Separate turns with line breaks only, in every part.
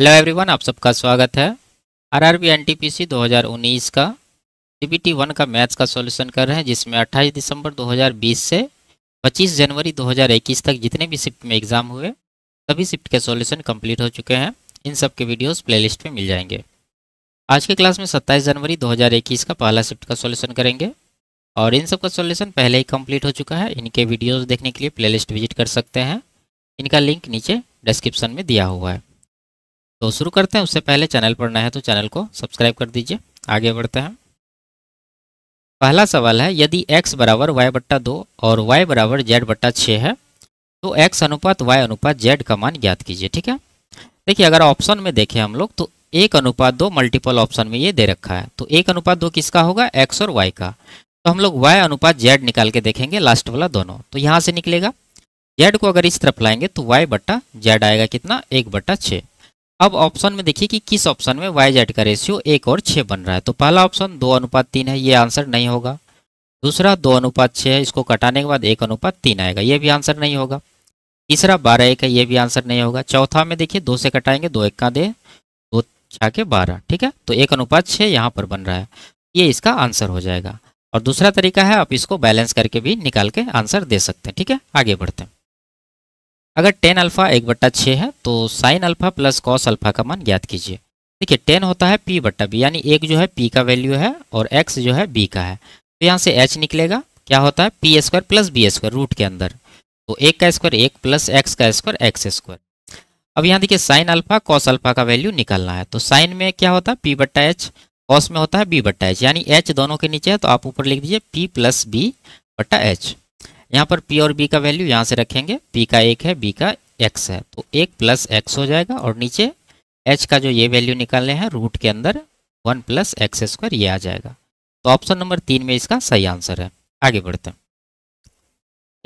hello everyone आप सबका स्वागत है आरआरबी एनटीपीसी 2019 का सीबीटी वन का मैथ्स का सॉल्यूशन कर रहे हैं जिसमें 28 दिसंबर 2020 से 25 जनवरी 2021 तक जितने भी शिफ्ट में एग्ज़ाम हुए सभी शिफ्ट के सॉल्यूशन कंप्लीट हो चुके हैं इन सब के वीडियोस प्लेलिस्ट में मिल जाएंगे आज के क्लास में सत्ताईस जनवरी इक्कीस का पहला शिफ्ट का सॉल्यूशन करेंगे और इन सब का सॉल्यूशन पहले ही कम्प्लीट हो चुका है इनके वीडियोज़ देखने के लिए लिस्ट विजिट कर सकते हैं इनका लिंक नीचे डिस्क्रिप्शन में दिया हुआ है तो शुरू करते हैं उससे पहले चैनल पर नया है तो चैनल को सब्सक्राइब कर दीजिए आगे बढ़ते हैं पहला सवाल है यदि x बराबर वाई बट्टा दो और y बराबर जेड बट्टा छः है तो x अनुपात y अनुपात z का मान ज्ञात कीजिए ठीक है देखिए अगर ऑप्शन में देखें हम लोग तो एक अनुपात दो मल्टीपल ऑप्शन में ये दे रखा है तो एक अनुपात दो किसका होगा x और y का तो हम लोग y अनुपात z निकाल के देखेंगे लास्ट वाला दोनों तो यहाँ से निकलेगा जेड को अगर इस तरफ लाएंगे तो वाई बट्टा जेड आएगा कितना एक बट्टा छः अब ऑप्शन में देखिए कि किस ऑप्शन में वाई जेड का रेशियो एक और छः बन रहा है तो पहला ऑप्शन दो अनुपात तीन है ये आंसर नहीं होगा दूसरा दो अनुपात छः है इसको कटाने के बाद एक अनुपात तीन आएगा ये भी आंसर नहीं होगा तीसरा बारह एक है ये भी आंसर नहीं होगा चौथा में देखिए दो से कटाएंगे दो एक का दे दो छा के बारह ठीक है तो एक अनुपात छः यहाँ पर बन रहा है ये इसका आंसर हो जाएगा और दूसरा तरीका है आप इसको बैलेंस करके भी निकाल के आंसर दे सकते हैं ठीक है आगे बढ़ते हैं अगर टेन अल्फा एक बट्टा छः है तो sine alpha plus cos alpha का मान ज्ञात कीजिए देखिए टेन होता है पी बट्टा बी यानी एक जो है पी का वैल्यू है और एक्स जो है बी का है तो यहाँ से एच निकलेगा क्या होता है p square plus b square root के अंदर तो एक का स्क्वायर एक प्लस एक्स का स्क्वायर एक्स स्क्वायर अब यहाँ देखिए साइन अल्फा कॉस अल्फा का वैल्यू निकालना है तो साइन में क्या होता है पी बट्टा एच कॉस में होता है बी बट्टा एच यानी एच दोनों के नीचे है तो आप ऊपर लिख दीजिए पी प्लस बी बट्टा एच यहाँ पर पी और बी का वैल्यू यहाँ से रखेंगे पी का एक है बी का एक्स है तो एक प्लस एक्स हो जाएगा और नीचे एच का जो ये वैल्यू निकालने हैं रूट के अंदर वन प्लस एक्स स्क्वायर ये आ जाएगा तो ऑप्शन नंबर तीन में इसका सही आंसर है आगे बढ़ते हैं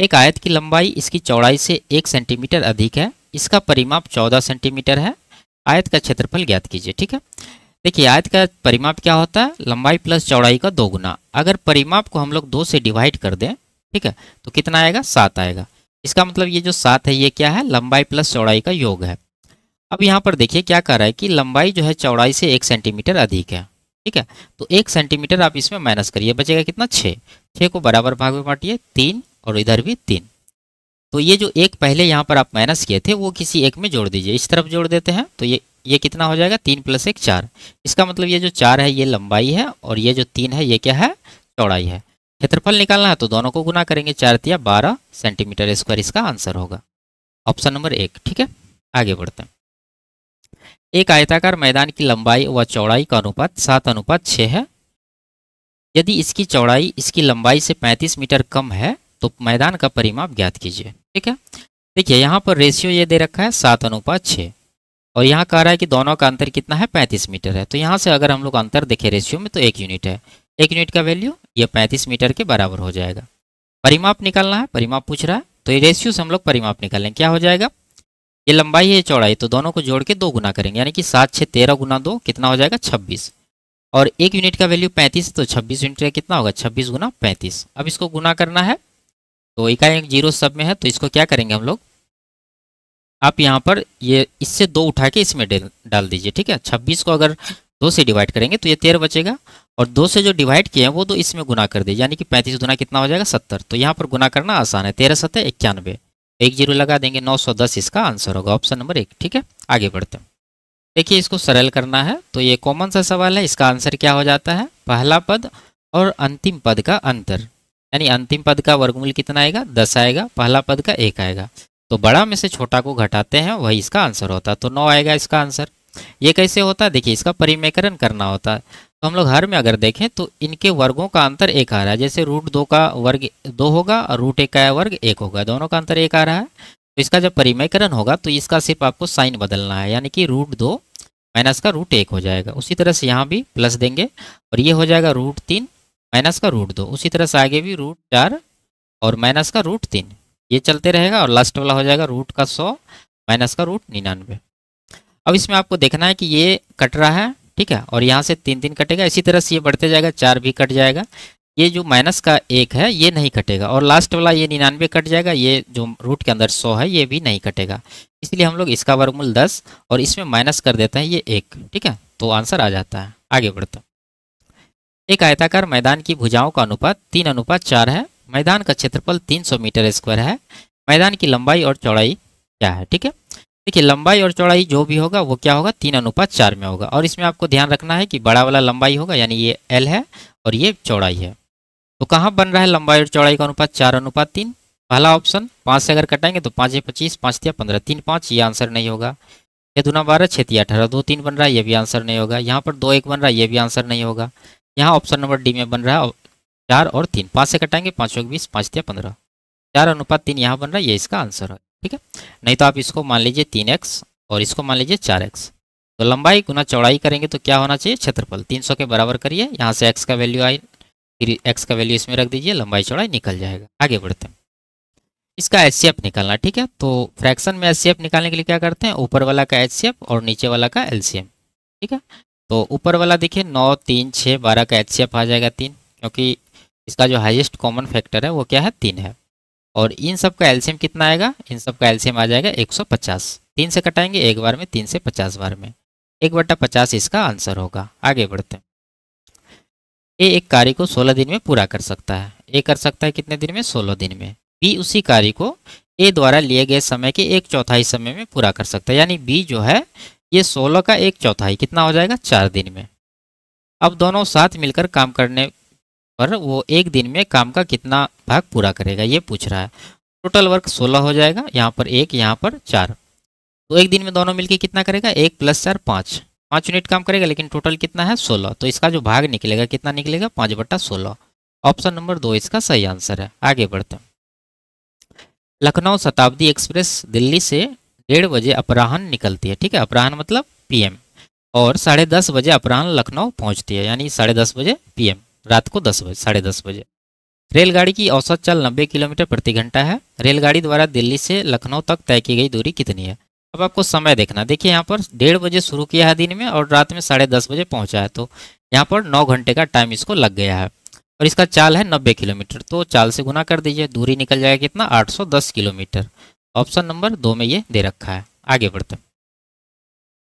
एक आयत की लंबाई इसकी चौड़ाई से एक सेंटीमीटर अधिक है इसका परिमाप चौदह सेंटीमीटर है आयत का क्षेत्रफल ज्ञात कीजिए ठीक है देखिए आयत का परिमाप क्या होता है लंबाई प्लस चौड़ाई का दोगुना अगर परिमाप को हम लोग दो से डिवाइड कर दें ठीक है तो कितना आएगा सात आएगा इसका मतलब ये जो सात है ये क्या है लंबाई प्लस चौड़ाई का योग है अब यहाँ पर देखिए क्या कर रहा है कि लंबाई जो है चौड़ाई से एक सेंटीमीटर अधिक है ठीक है तो एक सेंटीमीटर आप इसमें माइनस करिए बचेगा कितना छः छः को बराबर भाग में बांटिए तीन और इधर भी तीन तो ये जो एक पहले यहाँ पर आप माइनस किए थे वो किसी एक में जोड़ दीजिए इस तरफ जोड़ देते हैं तो ये ये कितना हो जाएगा तीन प्लस एक चार इसका मतलब ये जो चार है ये लंबाई है और ये जो तीन है ये क्या है चौड़ाई है क्षेत्रफल निकालना है तो दोनों को गुना करेंगे चार तिया बारह सेंटीमीटर स्क्वायर इसका आंसर होगा ऑप्शन नंबर एक ठीक है आगे बढ़ते हैं एक आयताकार मैदान की लंबाई व चौड़ाई का अनुपात सात अनुपात छः है यदि इसकी चौड़ाई इसकी लंबाई से 35 मीटर कम है तो मैदान का परिमाप ज्ञात कीजिए ठीक है देखिए यहाँ पर रेशियो ये दे रखा है सात अनुपात छः और यहाँ कह रहा है कि दोनों का अंतर कितना है 35 मीटर है तो यहाँ से अगर हम लोग अंतर देखें रेशियो में तो एक यूनिट है एक यूनिट का वैल्यू ये पैंतीस मीटर के बराबर हो जाएगा परिमाप निकालना है परिमाप पूछ रहा है तो ये रेशियो से हम लोग परिमाप निकालें क्या हो जाएगा ये लंबाई है चौड़ाई तो दोनों को जोड़ के दो गुना करेंगे यानी कि सात छः तेरह गुना दो कितना हो जाएगा छब्बीस और एक यूनिट का वैल्यू पैंतीस तो छब्बीस यूनिट का कितना होगा छब्बीस गुना पैंतीस अब इसको गुना करना है तो इकाई एक जीरो सब में है तो इसको क्या करेंगे हम लोग आप यहाँ पर ये इससे दो उठा के इसमें डाल दीजिए ठीक है छब्बीस को अगर दो से डिवाइड करेंगे तो ये तेरह बचेगा और दो से जो डिवाइड किए हैं वो तो इसमें गुना कर दिए यानी कि पैंतीस गुना कितना हो जाएगा सत्तर तो यहाँ पर गुना करना आसान है तेरह सतह इक्यानवे एक जीरो लगा देंगे नौ सौ दस इसका आंसर होगा ऑप्शन नंबर एक ठीक है आगे बढ़ते हैं देखिए इसको सरल करना है तो ये कॉमन सा सवाल है इसका आंसर क्या हो जाता है पहला पद और अंतिम पद का अंतर यानी अंतिम पद का वर्गमूल कितना आएगा दस आएगा पहला पद का एक आएगा तो बड़ा में से छोटा को घटाते हैं वही इसका आंसर होता है तो नौ आएगा इसका आंसर ये कैसे होता है देखिए इसका परिमेकरण करना होता है तो हम लोग हर में अगर देखें तो इनके वर्गों का अंतर एक आ रहा है जैसे रूट दो का वर्ग दो होगा और रूट एक का वर्ग एक होगा दोनों का अंतर एक आ रहा है तो इसका जब परिमयकरण होगा तो इसका सिर्फ आपको साइन बदलना है यानी कि रूट दो माइनस का रूट एक हो जाएगा उसी तरह से यहाँ भी प्लस देंगे और ये हो जाएगा रूट तीन माइनस का रूट दो उसी तरह से आगे भी रूट चार और माइनस का रूट तीन ये चलते रहेगा और लास्ट वाला हो जाएगा रूट का सौ माइनस का रूट निन्यानवे अब इसमें आपको देखना है कि ये कट रहा है ठीक है और यहाँ से तीन तीन कटेगा इसी तरह से ये बढ़ते जाएगा चार भी कट जाएगा ये जो माइनस का एक है ये नहीं कटेगा और लास्ट वाला ये निन्यानवे कट जाएगा ये जो रूट के अंदर सौ है ये भी नहीं कटेगा इसलिए हम लोग इसका वर्गमूल दस और इसमें माइनस कर देते हैं ये एक ठीक है तो आंसर आ जाता है आगे बढ़ता एक आयताकार मैदान की भुजाओं का अनुपात तीन अनुपात चार है मैदान का क्षेत्रफल सौ मीटर स्क्वायर है मैदान की लंबाई और चौड़ाई क्या है ठीक है देखिए लंबाई और चौड़ाई जो भी होगा वो क्या होगा तीन अनुपात चार में होगा और इसमें आपको ध्यान रखना है कि बड़ा वाला लंबाई होगा यानी ये एल है और ये चौड़ाई है तो कहाँ बन रहा है लंबाई और चौड़ाई का अनुपात चार अनुपात तीन पहला ऑप्शन पाँच से अगर कटाएंगे तो पाँच या पच्चीस पाँच या पंद्रह तीन पाँच ये आंसर नहीं होगा ये दुना बारह छेती अठारह दो तीन बन रहा है ये भी आंसर नहीं होगा यहाँ पर दो एक बन रहा है ये भी आंसर नहीं होगा यहाँ ऑप्शन नंबर डी में बन रहा है चार और तीन पाँच से कटाएंगे पाँच एक बीस पाँच या पंद्रह चार अनुपात तीन यहाँ बन रहा है ये इसका आंसर है ठीक है नहीं तो आप इसको मान लीजिए तीन एक्स और इसको मान लीजिए चार एक्स तो लंबाई गुना चौड़ाई करेंगे तो क्या होना चाहिए क्षेत्रफल तीन सौ के बराबर करिए यहाँ से एक्स का वैल्यू आई फिर एक्स का वैल्यू इसमें रख दीजिए लंबाई चौड़ाई निकल जाएगा आगे बढ़ते हैं इसका एच निकालना ठीक है तो फ्रैक्शन में एच निकालने के लिए क्या करते हैं ऊपर वाला का एच और नीचे वाला का एल ठीक है तो ऊपर वाला देखिए नौ तीन छः बारह का एच आ जाएगा तीन क्योंकि इसका जो हाइएस्ट कॉमन फैक्टर है वो क्या है तीन है और इन सब का एल्शियम कितना आएगा इन सब का एल्सियम आ जाएगा 150 तीन से कटाएंगे एक बार में तीन से पचास बार में एक बट्टा पचास इसका आंसर होगा आगे बढ़ते हैं ए एक कार्य को 16 दिन में पूरा कर सकता है ए कर सकता है कितने दिन में 16 दिन में बी उसी कार्य को ए द्वारा लिए गए समय के एक चौथाई समय में पूरा कर सकता है यानी बी जो है ये सोलह का एक चौथाई कितना हो जाएगा चार दिन में अब दोनों साथ मिलकर काम करने पर वो एक दिन में काम का कितना भाग पूरा करेगा ये पूछ रहा है टोटल वर्क सोलह हो जाएगा यहाँ पर एक यहाँ पर चार तो एक दिन में दोनों मिलकर कितना करेगा एक प्लस चार पाँच पाँच यूनिट काम करेगा लेकिन टोटल कितना है सोलह तो इसका जो भाग निकलेगा कितना निकलेगा पाँच बट्टा सोलह ऑप्शन नंबर दो इसका सही आंसर है आगे बढ़ते लखनऊ शताब्दी एक्सप्रेस दिल्ली से डेढ़ बजे अपराहन निकलती है ठीक है अपराहन मतलब पीएम और साढ़े दस बजे अपराहन लखनऊ पहुंचती है यानी साढ़े दस बजे पीएम रात को दस बजे साढ़े दस बजे रेलगाड़ी की औसत चाल 90 किलोमीटर प्रति घंटा है रेलगाड़ी द्वारा दिल्ली से लखनऊ तक तय की गई दूरी कितनी है अब आपको समय देखना देखिए यहाँ पर डेढ़ बजे शुरू किया है दिन में और रात में साढ़े दस बजे पहुँचा है तो यहाँ पर नौ घंटे का टाइम इसको लग गया है और इसका चाल है नब्बे किलोमीटर तो चाल से गुना कर दीजिए दूरी निकल जाएगा कितना आठ किलोमीटर ऑप्शन नंबर दो में ये दे रखा है आगे बढ़ते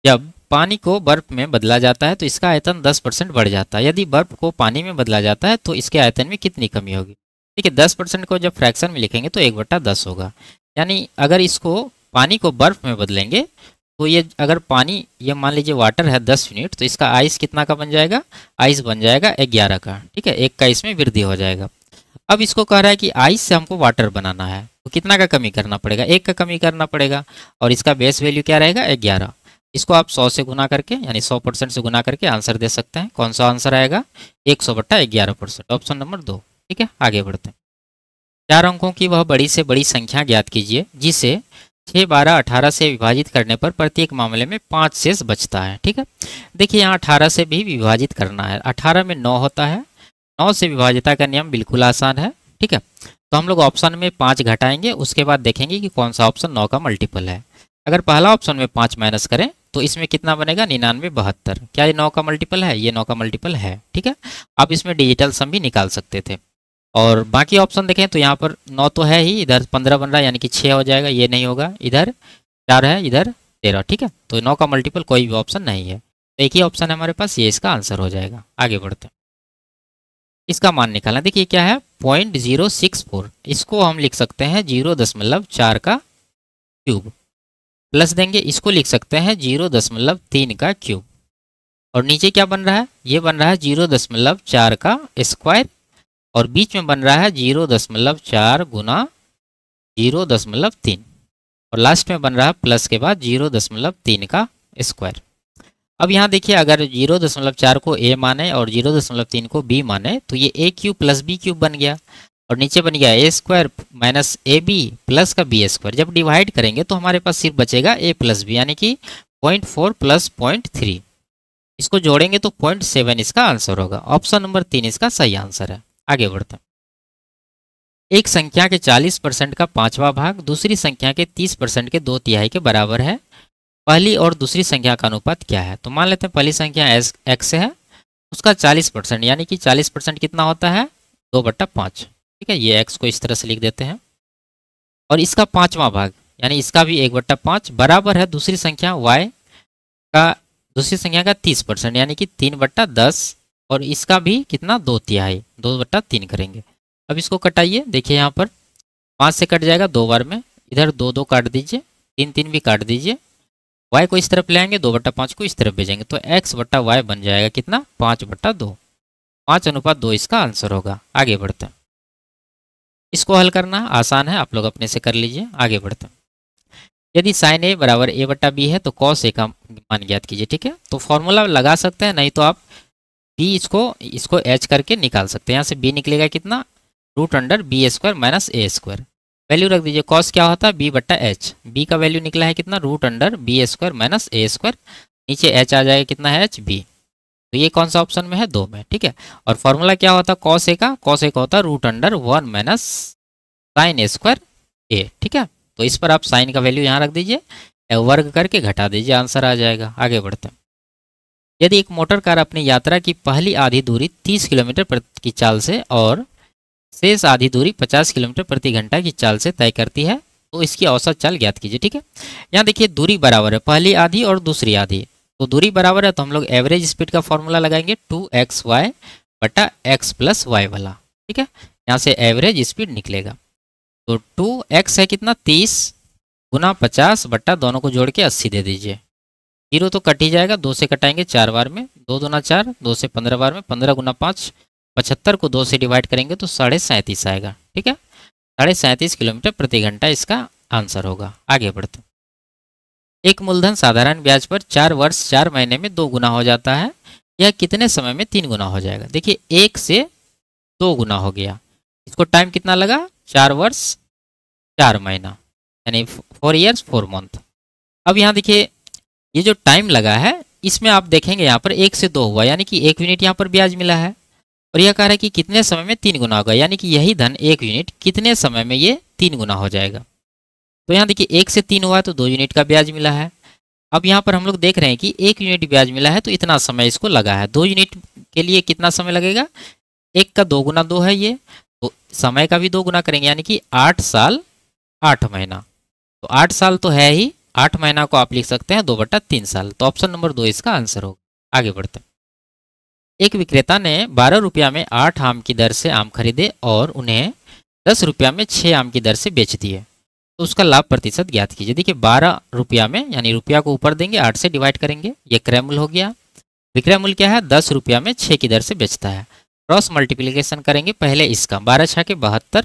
जब पानी को बर्फ में बदला जाता है तो इसका आयतन 10 परसेंट बढ़ जाता है यदि बर्फ को पानी में बदला जाता है तो इसके आयतन में कितनी कमी होगी ठीक है दस परसेंट को जब फ्रैक्शन में लिखेंगे तो एक बट्टा दस होगा यानी अगर इसको पानी को बर्फ में बदलेंगे तो ये अगर पानी ये मान लीजिए वाटर है दस यूनिट तो इसका आइस कितना का बन जाएगा आइस बन जाएगा ग्यारह का ठीक है एक का इसमें वृद्धि हो जाएगा अब इसको कह रहा है कि आइस से हमको वाटर बनाना है तो कितना का कमी करना पड़ेगा एक का कमी करना पड़ेगा और इसका बेस वैल्यू क्या रहेगा ग्यारह इसको आप 100 से गुना करके यानी 100 परसेंट से गुना करके आंसर दे सकते हैं कौन सा आंसर आएगा एक सौ बट्टा ग्यारह परसेंट ऑप्शन नंबर दो ठीक है आगे बढ़ते हैं चार अंकों की वह बड़ी से बड़ी संख्या ज्ञात कीजिए जिसे छः बारह अठारह से विभाजित करने पर प्रत्येक मामले में पाँच शेष बचता है ठीक है देखिए यहाँ अठारह से भी विभाजित करना है अठारह में नौ होता है नौ से विभाजिता का नियम बिल्कुल आसान है ठीक है तो हम लोग ऑप्शन में पाँच घटाएंगे उसके बाद देखेंगे कि कौन सा ऑप्शन नौ का मल्टीपल है अगर पहला ऑप्शन में पाँच माइनस करें तो इसमें कितना बनेगा निन्यानवे बहत्तर क्या ये नौ का मल्टीपल है ये नौ का मल्टीपल है ठीक है आप इसमें डिजिटल सम भी निकाल सकते थे और बाकी ऑप्शन देखें तो यहाँ पर नौ तो है ही इधर पंद्रह बन रहा है यानी कि छः हो जाएगा ये नहीं होगा इधर चार है इधर तेरह ठीक है तो नौ का मल्टीपल कोई भी ऑप्शन नहीं है तो एक ही ऑप्शन है हमारे पास ये इसका आंसर हो जाएगा आगे बढ़ते हैं इसका मान निकालना देखिए क्या है पॉइंट जीरो सिक्स फोर इसको हम लिख सकते हैं जीरो दशमलव चार का क्यूब प्लस देंगे इसको लिख सकते हैं जीरो दशमलव तीन का क्यूब और नीचे क्या बन रहा है ये बन रहा है जीरो दशमलव चार का स्क्वायर और बीच में बन रहा है जीरो दशमलव चार गुना जीरो दशमलव तीन और लास्ट में बन रहा है प्लस के बाद जीरो दशमलव तीन का स्क्वायर अब यहाँ देखिए अगर जीरो दशमलव चार को ए माने और जीरो दशमलव तीन को बी माने तो ये a cube plus b cube बन गया और नीचे बन गया a square minus a b plus का बी स्क्वायर जब डिवाइड करेंगे तो हमारे पास सिर्फ बचेगा ए प्लस बी यानी कि point four plus point three इसको जोड़ेंगे तो पॉइंट सेवन इसका आंसर होगा ऑप्शन नंबर तीन इसका सही आंसर है आगे बढ़ते हैं एक संख्या के चालीस परसेंट का पांचवा भाग दूसरी संख्या के तीस परसेंट के दो तिहाई के बराबर है पहली और दूसरी संख्या का अनुपात क्या है तो मान लेते हैं पहली संख्या एक्स है उसका चालीस परसेंट यानी कि चालीस परसेंट कितना होता है दो बट्टा पाँच ठीक है ये एक्स को इस तरह से लिख देते हैं और इसका पांचवा भाग यानी इसका भी एक बट्टा पाँच बराबर है दूसरी संख्या वाई का दूसरी संख्या का तीस परसेंट यानी कि तीन बट्टा दस और इसका भी कितना दो तिहाई दो बट्टा तीन करेंगे अब इसको कटाइए देखिए यहाँ पर पाँच से कट जाएगा दो बार में इधर दो दो काट दीजिए तीन तीन भी काट दीजिए वाई को इस तरफ ले आएंगे दो बट्टा पाँच को इस तरफ भेजेंगे तो एक्स बट्टा वाई बन जाएगा कितना पाँच बट्टा दो पाँच अनुपात दो इसका आंसर होगा आगे बढ़ते हैं इसको हल करना आसान है आप लोग अपने से कर लीजिए आगे बढ़ते यदि साइन ए बराबर ए बट्टा बी है तो कॉस ए का मान ज्ञात कीजिए ठीक है तो फॉर्मूला लगा सकते हैं नहीं तो आप बी इसको इसको एच करके निकाल सकते हैं यहाँ से बी निकलेगा कितना root under b square minus a square value रख दीजिए कॉस क्या होता है बी बट्टा एच बी का वैल्यू निकला है कितना root under b square minus a square नीचे एच आ जाएगा कितना है एच बी तो ये कौन सा ऑप्शन में है दो में ठीक है और फॉर्मूला क्या होता है कॉस ए का कॉस ए का होता है root under one minus sine square a ठीक है तो इस पर आप साइन का वैल्यू यहाँ रख दीजिए वर्ग करके घटा दीजिए आंसर आ जाएगा आगे बढ़ते हैं यदि एक मोटर कार अपनी यात्रा की पहली आधी दूरी 30 किलोमीटर प्रति चाल से और शेष आधी दूरी 50 किलोमीटर प्रति घंटा की चाल से तय करती है तो इसकी औसत चाल ज्ञात कीजिए ठीक है यहाँ देखिए दूरी बराबर है पहली आधी और दूसरी आधी तो दूरी बराबर है तो हम लोग एवरेज स्पीड का फॉर्मूला लगाएंगे टू एक्स वाई बटा एक्स प्लस वाई वाला ठीक है यहाँ से एवरेज स्पीड निकलेगा तो टू एक्स है कितना तीस गुना पचास बट्टा दोनों को जोड़ के अस्सी दे दीजिए जीरो तो कट ही जाएगा दो से कटाएंगे चार बार में दो दूना चार दो से पंद्रह बार में पंद्रह गुना पाँच पचहत्तर को दो से डिवाइड करेंगे तो साढ़े सैंतीस आएगा ठीक है साढ़े सैंतीस किलोमीटर प्रति घंटा इसका आंसर होगा आगे बढ़ते एक मूलधन साधारण ब्याज पर चार वर्ष चार महीने में दो गुना हो जाता है यह कितने समय में तीन गुना हो जाएगा देखिए एक से दो गुना हो गया इसको टाइम कितना लगा चार वर्ष चार महीना यानी फोर ईयर्स फोर मंथ अब यहाँ देखिए ये जो टाइम लगा है इसमें आप देखेंगे यहाँ पर एक से दो हुआ यानी कि एक यूनिट यहाँ पर ब्याज मिला है और यह कह रहा है कि कितने समय में तीन गुना होगा यानी कि यही धन एक यूनिट कितने समय में ये तीन गुना हो जाएगा तो यहाँ देखिए एक से तीन हुआ तो दो यूनिट का ब्याज मिला है अब यहाँ पर हम लोग देख रहे हैं कि एक यूनिट ब्याज मिला है तो इतना समय इसको लगा है दो यूनिट के लिए कितना समय लगेगा एक का दो गुना दो है ये तो समय का भी दो गुना करेंगे यानी कि आठ साल आठ महीना तो आठ साल तो है ही आठ महीना को आप लिख सकते हैं दो बट्टा तीन साल तो ऑप्शन नंबर दो इसका आंसर होगा आगे बढ़ते हैं एक विक्रेता ने बारह रुपया में आठ आम की दर से आम खरीदे और उन्हें दस रुपया में छः आम की दर से बेच दिए तो उसका लाभ प्रतिशत ज्ञात कीजिए देखिए बारह रुपया में यानी रुपया को ऊपर देंगे आठ से डिवाइड करेंगे ये क्रय मूल्य हो गया विक्रय मूल्य क्या है दस रुपया में छः की दर से बेचता है क्रॉस मल्टीप्लीकेशन करेंगे पहले इसका बारह छः के बहत्तर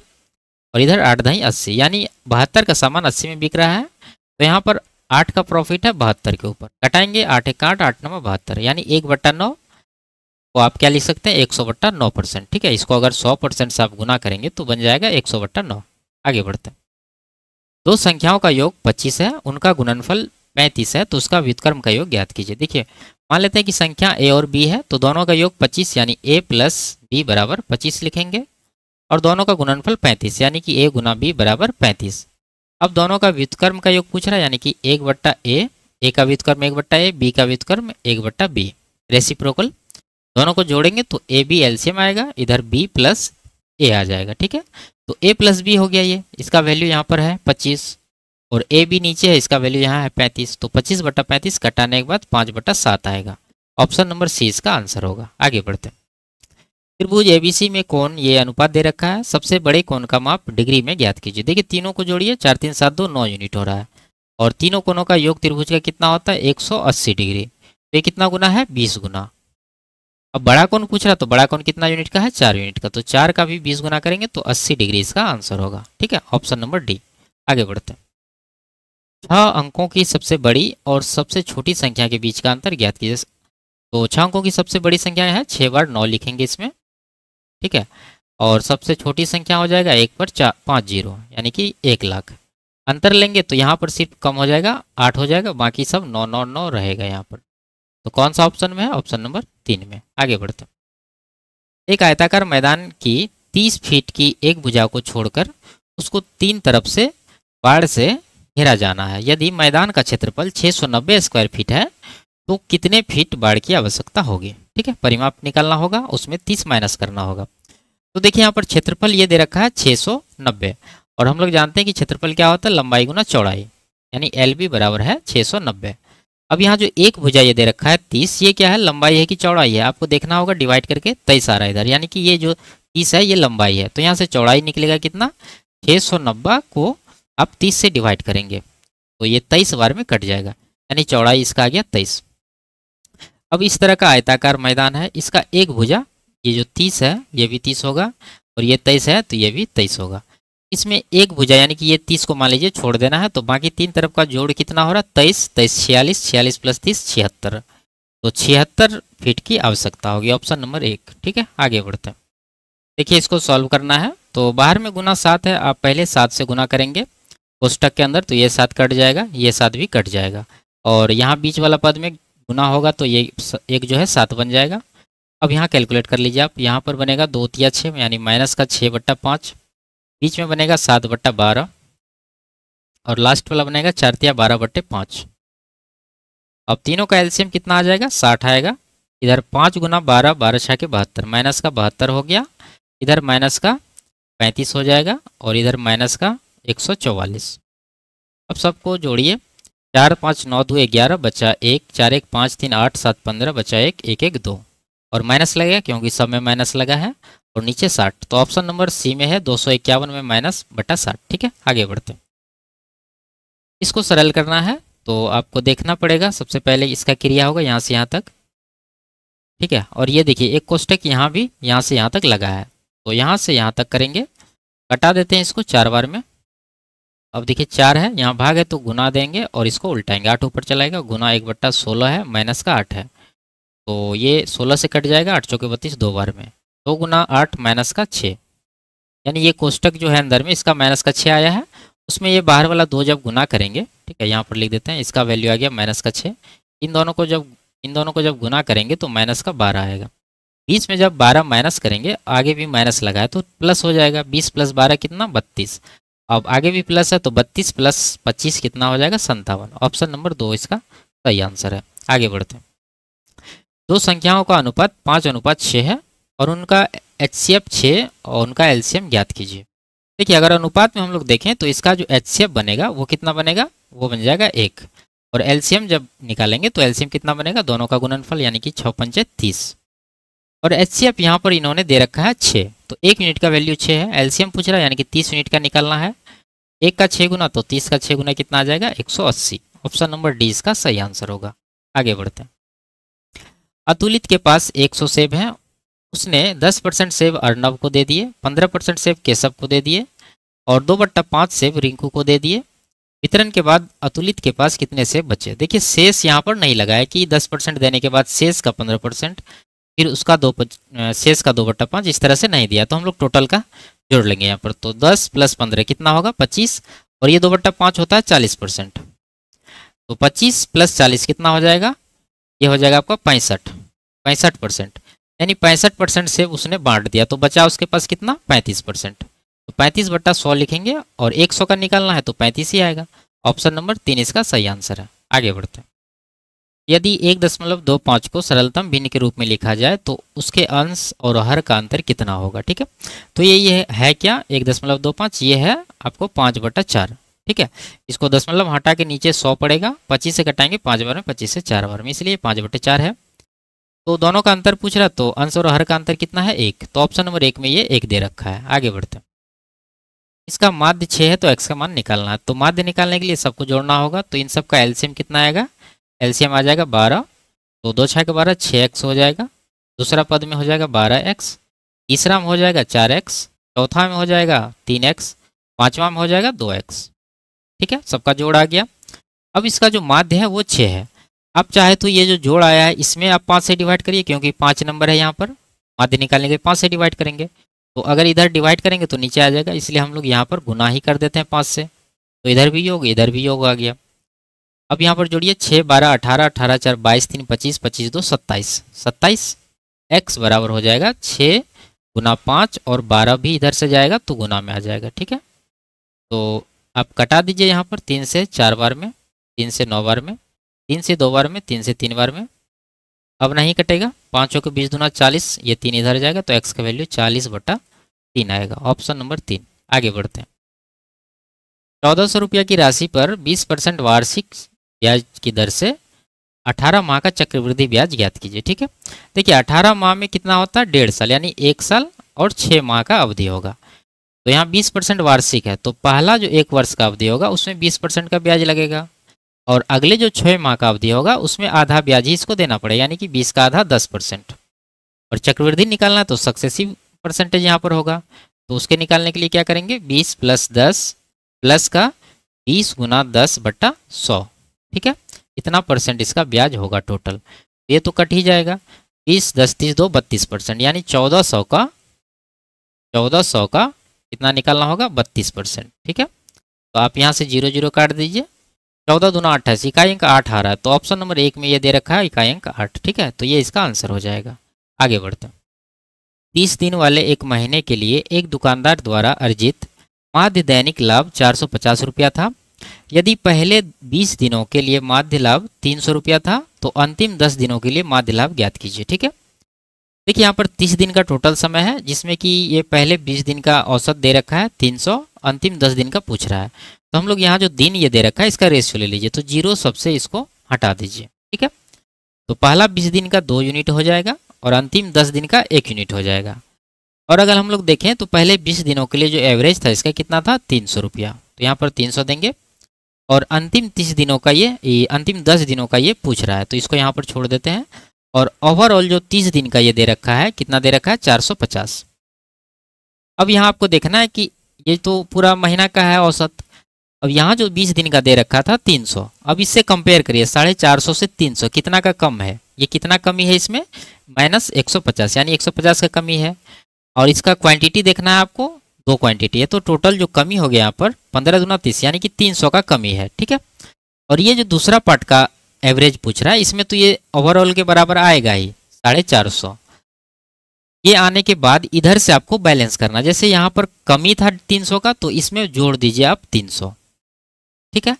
और इधर आठ दही अस्सी यानी बहत्तर का सामान अस्सी में बिक रहा है तो यहाँ पर आठ का प्रॉफिट है बहत्तर के ऊपर कटाएंगे आठ एक आठ आठ नौ बहत्तर यानी एक बट्टा नौ को आप क्या लिख सकते हैं एक सौ बट्टा नौ परसेंट ठीक है इसको अगर सौ परसेंट से आप गुना करेंगे तो बन जाएगा एक सौ बट्टा नौ आगे बढ़ते हैं दो संख्याओं का योग 25 है उनका गुणनफल 35 है तो उसका व्युतकर्म का योग ज्ञात कीजिए देखिए मान लेते हैं कि संख्या ए और बी है तो दोनों का योग 25 यानी ए प्लस बी बराबर पच्चीस लिखेंगे और दोनों का गुणनफल 35 यानी कि ए गुना बी बराबर पैंतीस अब दोनों का व्युतकर्म का योग पूछ रहा है यानी कि एक बट्टा ए ए का व्युतकर्म एक बट्टा ए बी का व्युतकर्म एक बट्टा बी रेसिप्रोकल दोनों को जोड़ेंगे तो ए बी एलसीएम आएगा इधर बी प्लस ए आ जाएगा ठीक है तो ए प्लस बी हो गया ये इसका वैल्यू यहाँ पर है पच्चीस और ए भी नीचे है इसका वैल्यू यहाँ है पैंतीस तो पच्चीस बटा पैंतीस कटाने के बाद पाँच बटा सात आएगा ऑप्शन नंबर सी इसका आंसर होगा आगे बढ़ते हैं त्रिभुज एबीसी में कौन ये अनुपात दे रखा है सबसे बड़े कौन का माप डिग्री में ज्ञात कीजिए देखिए तीनों को जोड़िए चार तीन सात दो नौ यूनिट हो रहा है और तीनों कोनों का योग त्रिभुज का कितना होता है अस्सी डिग्री तो ये कितना गुना है बीस गुना अब बड़ा कौन पूछ रहा तो बड़ा कौन कितना यूनिट का है चार यूनिट का तो चार का भी बीस गुना करेंगे तो अस्सी डिग्री इसका आंसर होगा ठीक है ऑप्शन नंबर डी आगे बढ़ते हैं छह अंकों की सबसे बड़ी और सबसे छोटी संख्या के बीच का अंतर ज्ञात कीजिए तो छह अंकों की सबसे बड़ी संख्या है छः बार नौ लिखेंगे इसमें ठीक है और सबसे छोटी संख्या हो जाएगा एक पर चार पाँच जीरो यानी कि एक लाख अंतर लेंगे तो यहाँ पर सिर्फ कम हो जाएगा आठ हो जाएगा बाकी सब नौ नौ नौ रहेगा यहाँ पर तो कौन सा ऑप्शन में है ऑप्शन नंबर तीन में आगे बढ़ते हैं एक आयताकार मैदान की तीस फीट की एक भुजा को छोड़कर उसको तीन तरफ से बाढ़ से घेरा जाना है यदि मैदान का क्षेत्रफल नब्बे स्क्वायर फीट है तो कितने फीट बाढ़ की आवश्यकता होगी ठीक है परिमाप निकालना होगा उसमें तीस माइनस करना होगा तो देखिए यहाँ पर क्षेत्रफल ये दे रखा है नब्बे और हम लोग जानते हैं कि क्षेत्रफल क्या होता है लंबाई गुना चौड़ाई यानी एल बराबर है नब्बे अब यहाँ जो एक भुजा ये दे रखा है तीस ये क्या है लंबाई है कि चौड़ाई है आपको देखना होगा डिवाइड करके तेईस आ रहा है इधर यानी कि ये जो तीस है ये लंबाई है तो यहाँ से चौड़ाई निकलेगा कितना छः सौ नब्बे को आप तीस से डिवाइड करेंगे तो ये तेईस बार में कट जाएगा यानी चौड़ाई इसका आ गया तेईस अब इस तरह का आयताकार मैदान है इसका एक भुजा ये जो तीस है ये भी तीस होगा और ये तेईस है तो ये भी तेईस होगा इसमें एक भुजा यानी कि ये तीस को मान लीजिए छोड़ देना है तो बाकी तीन तरफ का जोड़ कितना हो रहा है तेईस तेईस छियालीस छियालीस प्लस तीस छिहत्तर तो छिहत्तर फीट की आवश्यकता होगी ऑप्शन नंबर एक ठीक है आगे बढ़ते हैं देखिए इसको सॉल्व करना है तो बाहर में गुना सात है आप पहले सात से गुना करेंगे पोस्टक के अंदर तो ये सात कट जाएगा ये सात भी कट जाएगा और यहाँ बीच वाला पद में गुना होगा तो ये एक जो है सात बन जाएगा अब यहाँ कैलकुलेट कर लीजिए आप यहाँ पर बनेगा दो तिया छः यानी माइनस का छः बट्टा पाँच बीच में बनेगा सात बट्टा बारह और लास्ट वाला बनेगा चार तिया बारह बट्टे पाँच अब तीनों का एल्सियम कितना आ जाएगा साठ आएगा इधर पाँच गुना बारह बारह छः के बहत्तर माइनस का बहत्तर हो गया इधर माइनस का पैंतीस हो जाएगा और इधर माइनस का एक सौ चौवालीस अब सबको जोड़िए चार पाँच नौ दो ग्यारह बचा एक चार एक पाँच तीन आठ सात पंद्रह बचा एक एक एक दो और माइनस लगेगा क्योंकि सब में माइनस लगा है और नीचे साठ तो ऑप्शन नंबर सी में है दो में माइनस बटा साठ ठीक है आगे बढ़ते हैं इसको सरल करना है तो आपको देखना पड़ेगा सबसे पहले इसका क्रिया होगा यहाँ से यहाँ तक ठीक है और ये देखिए एक कोष्टक यहाँ भी यहाँ से यहाँ तक लगा है तो यहाँ से यहाँ तक करेंगे कटा देते हैं इसको चार बार में अब देखिए चार है यहाँ भाग है तो गुना देंगे और इसको उल्टाएंगे आठ ऊपर चलाएगा गुना एक बट्टा सोलह है माइनस का आठ है तो ये सोलह से कट जाएगा आठ चौके बत्तीस दो बार में दो गुना आठ माइनस का छः यानी ये कोष्टक जो है अंदर में इसका माइनस का छः आया है उसमें ये बाहर वाला दो जब गुना करेंगे ठीक है यहाँ पर लिख देते हैं इसका वैल्यू आ गया माइनस का छः इन दोनों को जब इन दोनों को जब गुना करेंगे तो माइनस का बारह आएगा बीच में जब बारह माइनस करेंगे आगे भी माइनस लगाए तो प्लस हो जाएगा बीस प्लस बारह कितना बत्तीस अब आगे भी प्लस है तो बत्तीस प्लस पच्चीस कितना हो जाएगा संतावन ऑप्शन नंबर दो इसका सही आंसर है आगे बढ़ते हैं दो संख्याओं का अनुपात पाँच अनुपात छः है और उनका एच सी एफ छः और उनका एल्शियम ज्ञात कीजिए देखिए अगर अनुपात में हम लोग देखें तो इसका जो एच सी एफ बनेगा वो कितना बनेगा वो बन जाएगा एक और एल्शियम जब निकालेंगे तो एल्शियम कितना बनेगा दोनों का गुणनफल यानी कि छः पंचे तीस और एच सी एफ यहाँ पर इन्होंने दे रखा है छः तो एक यूनिट का वैल्यू छः है एल्शियम पूछ रहा है यानी कि तीस यूनिट का निकालना है एक का छः गुना तो तीस का छः गुना कितना आ जाएगा एक सौ अस्सी ऑप्शन नंबर डी इसका सही आंसर होगा आगे बढ़ते हैं अतुलित के पास एक सौ सेब हैं उसने 10 परसेंट सेव अर्नब को दे दिए 15 परसेंट सेव केशव को दे दिए और दो बट्टा पाँच सेव रिंकू को दे दिए वितरण के बाद अतुलित के पास कितने सेव बचे देखिए शेष यहाँ पर नहीं लगाया कि 10 परसेंट देने के बाद शेष का 15 परसेंट फिर उसका दो शेष का दो बट्टा पाँच इस तरह से नहीं दिया तो हम लोग टोटल का जोड़ लेंगे यहाँ पर तो दस प्लस पंद्रह कितना होगा पच्चीस और ये दो बट्टा पाँच होता है चालीस परसेंट तो पच्चीस प्लस चालीस कितना हो जाएगा ये हो जाएगा आपका पैंसठ पैंसठ परसेंट यानी पैंसठ परसेंट से उसने बांट दिया तो बचा उसके पास कितना पैंतीस परसेंट तो पैंतीस बट्टा सौ लिखेंगे और एक सौ का निकालना है तो पैंतीस ही आएगा ऑप्शन नंबर तीन इसका सही आंसर है आगे बढ़ते हैं यदि एक दशमलव दो पाँच को सरलतम भिन्न के रूप में लिखा जाए तो उसके अंश और हर का अंतर कितना होगा ठीक है तो ये ये है क्या एक दशमलव दो पाँच ये है आपको पाँच बटा चार ठीक है इसको दशमलव हटा के नीचे सौ पड़ेगा पच्चीस से कटाएंगे पाँच बार में पच्चीस से चार बार में इसलिए पाँच बटे चार है तो दोनों का अंतर पूछ रहा तो आंसर और हर का अंतर कितना है एक तो ऑप्शन नंबर एक में ये एक दे रखा है आगे बढ़ते हैं इसका माध्य छः है तो एक्स का मान निकालना है तो माध्य निकालने के लिए सबको जोड़ना होगा तो इन सब का एल्शियम कितना आएगा एल्शियम आ जाएगा बारह तो दो छः का बारह छः एक्स हो जाएगा दूसरा पद में हो जाएगा बारह एक्स तीसरा में हो जाएगा चार एक्स चौथा में हो जाएगा तीन एक्स पाँचवा में हो जाएगा दो एक्स ठीक है सबका जोड़ आ गया अब इसका जो माध्य है वो छः है आप चाहे तो ये जो जोड़ आया है इसमें आप पाँच से डिवाइड करिए क्योंकि पाँच नंबर है यहाँ पर माध्य निकालने के पाँच से डिवाइड करेंगे तो अगर इधर डिवाइड करेंगे तो नीचे आ जाएगा इसलिए हम लोग यहाँ पर गुना ही कर देते हैं पाँच से तो इधर भी योग इधर भी योग आ गया अब यहाँ पर जोड़िए छः बारह अठारह अठारह चार बाईस तीन पच्चीस पच्चीस दो सत्ताईस सत्ताईस एक्स बराबर हो जाएगा छः गुना पाँच और बारह भी इधर से जाएगा तो गुना में आ जाएगा ठीक है तो आप कटा दीजिए यहाँ पर तीन से चार बार में तीन से नौ बार में तीन से दो बार में तीन से तीन बार में अब नहीं कटेगा पाँचों के बीस दुना चालीस ये तीन इधर जाएगा तो एक्स का वैल्यू चालीस बटा तीन आएगा ऑप्शन नंबर तीन आगे बढ़ते हैं चौदह सौ रुपया की राशि पर बीस परसेंट वार्षिक ब्याज की दर से अठारह माह का चक्रवृद्धि ब्याज ज्ञात कीजिए ठीक है देखिए अठारह माह में कितना होता है डेढ़ साल यानी एक साल और छः माह का अवधि होगा तो यहाँ बीस परसेंट वार्षिक है तो पहला जो एक वर्ष का अवधि होगा उसमें बीस परसेंट का ब्याज लगेगा और अगले जो छः माह का अवधि होगा उसमें आधा ब्याज ही इसको देना पड़ेगा यानी कि बीस का आधा दस परसेंट और चक्रवृद्धि निकालना तो सक्सेसिव परसेंटेज यहाँ पर होगा तो उसके निकालने के लिए क्या करेंगे बीस प्लस दस प्लस का बीस गुना दस बट्टा सौ ठीक है इतना परसेंट इसका ब्याज होगा टोटल ये तो कट ही जाएगा बीस दस तीस दो बत्तीस परसेंट यानी चौदह सौ का चौदह सौ का कितना निकालना होगा बत्तीस परसेंट ठीक है तो आप यहाँ से जीरो जीरो काट दीजिए चौदह दुना अट्ठाईस इकाई अंक आठ आ रहा है तो ऑप्शन नंबर एक में ये दे रखा है इकाई अंक आठ ठीक है तो ये इसका आंसर हो जाएगा आगे बढ़ते हैं तीस दिन वाले एक महीने के लिए एक दुकानदार द्वारा अर्जित माध्य दैनिक लाभ चार सौ पचास रुपया था यदि पहले बीस दिनों के लिए माध्य लाभ तीन सौ रुपया था तो अंतिम दस दिनों के लिए माध्य लाभ ज्ञात कीजिए ठीक है देखिए यहाँ पर तीस दिन का टोटल समय है जिसमें कि ये पहले बीस दिन का औसत दे रखा है तीन सौ अंतिम दस दिन का पूछ रहा है तो हम लोग यहाँ जो दिन ये दे रखा है इसका रेशियो ले लीजिए तो जीरो सबसे इसको हटा दीजिए ठीक है तो पहला बीस दिन का दो यूनिट हो जाएगा और अंतिम दस दिन का एक यूनिट हो जाएगा और अगर हम लोग देखें तो पहले बीस दिनों के लिए जो एवरेज था इसका कितना था तीन सौ रुपया तो यहाँ पर तीन सौ देंगे और अंतिम तीस दिनों का ये अंतिम दस दिनों का ये पूछ रहा है तो इसको यहाँ पर छोड़ देते हैं और ओवरऑल जो तीस दिन का ये दे रखा है कितना दे रखा है चार सौ पचास अब यहाँ आपको देखना है कि ये तो पूरा महीना का है औसत अब यहाँ जो बीस दिन का दे रखा था तीन सौ अब इससे कंपेयर करिए साढ़े चार सौ से तीन सौ कितना का कम है ये कितना कमी है इसमें माइनस एक सौ पचास यानी एक सौ पचास का कमी है और इसका क्वांटिटी देखना है आपको दो क्वांटिटी है तो टोटल जो कमी हो गया यहाँ पर पंद्रह दुना तीस यानी कि तीन सौ का कमी है ठीक है और ये जो दूसरा पार्ट का एवरेज पूछ रहा है इसमें तो ये ओवरऑल के बराबर आएगा ही साढ़े चार सौ ये आने के बाद इधर से आपको बैलेंस करना जैसे यहाँ पर कमी था तीन सौ का तो इसमें जोड़ दीजिए आप तीन सौ ठीक है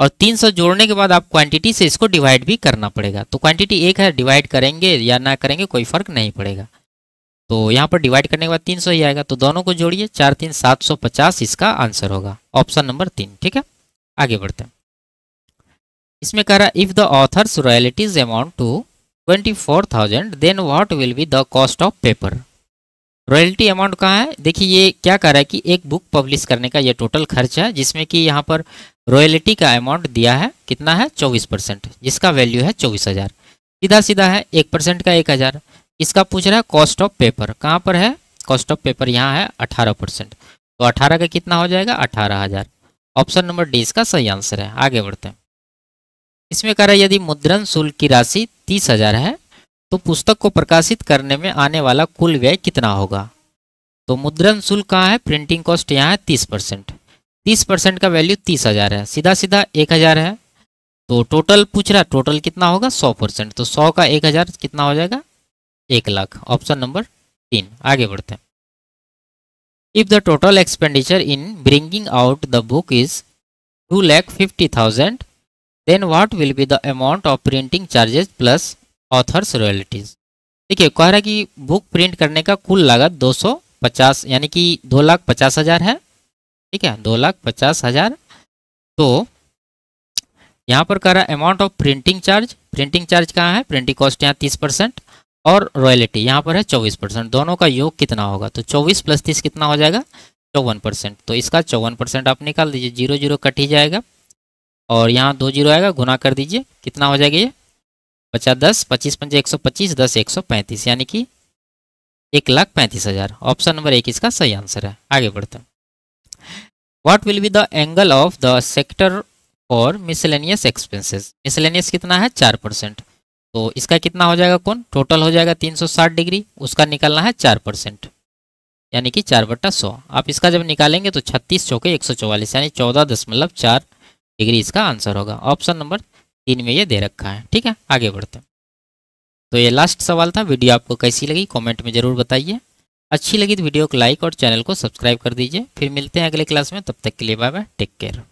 और 300 जोड़ने के बाद आप क्वांटिटी से इसको डिवाइड भी करना पड़ेगा तो क्वांटिटी एक है डिवाइड करेंगे या ना करेंगे कोई फर्क नहीं पड़ेगा तो यहाँ पर डिवाइड करने के बाद 300 ही आएगा तो दोनों को जोड़िए चार तीन सात सौ पचास इसका आंसर होगा ऑप्शन नंबर तीन ठीक है आगे बढ़ते हैं इसमें कह रहा है if the authors royalties amount to twenty four thousand then what will be the cost of paper royalty amount कहाँ है देखिए ये क्या कर रहा है कि एक बुक पब्लिश करने का ये टोटल खर्च है जिसमें कि यहाँ पर रॉयल्टी का अमाउंट दिया है कितना है चौबीस परसेंट जिसका वैल्यू है चौबीस हज़ार सीधा सीधा है एक परसेंट का एक हज़ार इसका पूछ रहा है कॉस्ट ऑफ पेपर कहाँ पर है कॉस्ट ऑफ पेपर यहाँ है अठारह परसेंट तो अठारह का कितना हो जाएगा अठारह हज़ार ऑप्शन नंबर डी इसका सही आंसर है आगे बढ़ते हैं इसमें कह रहा है यदि मुद्रण शुल्क की राशि तीस हज़ार है तो पुस्तक को प्रकाशित करने में आने वाला कुल व्यय कितना होगा तो मुद्रण शुल्क कहाँ है प्रिंटिंग कॉस्ट यहाँ है तीस परसेंट तीस परसेंट का वैल्यू तीस हज़ार है सीधा सीधा एक हज़ार है तो टोटल पूछ रहा टोटल कितना होगा सौ परसेंट तो सौ का एक हज़ार कितना हो जाएगा एक लाख ऑप्शन नंबर तीन आगे बढ़ते हैं if the total expenditure in bringing out the book is two lakh fifty thousand then what will be the amount of printing charges plus authors royalties देखिए कह रहा है कि बुक प्रिंट करने का कुल लागत 250 यानी कि दो लाख पचास हज़ार है ठीक है दो लाख पचास हज़ार तो यहाँ पर कह रहा है amount of printing charge printing charge कहाँ है प्रिंटिंग कॉस्ट यहाँ तीस परसेंट और रॉयल्टी यहाँ पर है चौबीस परसेंट दोनों का योग कितना होगा तो चौबीस प्लस तीस कितना हो जाएगा चौवन परसेंट तो इसका चौवन परसेंट आप निकाल दीजिए जीरो जीरो कट ही जाएगा और यहाँ दो जीरो आएगा गुना कर दीजिए कितना हो जाएगा ये बचा दस पच्चीस पंजे एक सौ पच्चीस दस एक सौ पैंतीस यानी कि एक लाख पैंतीस हजार ऑप्शन नंबर एक इसका सही आंसर है आगे बढ़ते हैं what will be the angle of the sector for miscellaneous expenses miscellaneous कितना है चार परसेंट तो इसका कितना हो जाएगा कौन टोटल हो जाएगा तीन सौ साठ डिग्री उसका निकालना है चार परसेंट यानी कि चार बट्टा सौ आप इसका जब निकालेंगे तो छत्तीस चौके एक सौ चौवालीस यानी चौदह दशमलव चार डिग्री इसका आंसर होगा ऑप्शन नंबर तीन में ये दे रखा है ठीक है आगे बढ़ते हैं तो ये लास्ट सवाल था वीडियो आपको कैसी लगी कमेंट में ज़रूर बताइए अच्छी लगी तो वीडियो को लाइक और चैनल को सब्सक्राइब कर दीजिए फिर मिलते हैं अगले क्लास में तब तक के लिए बाय बाय टेक केयर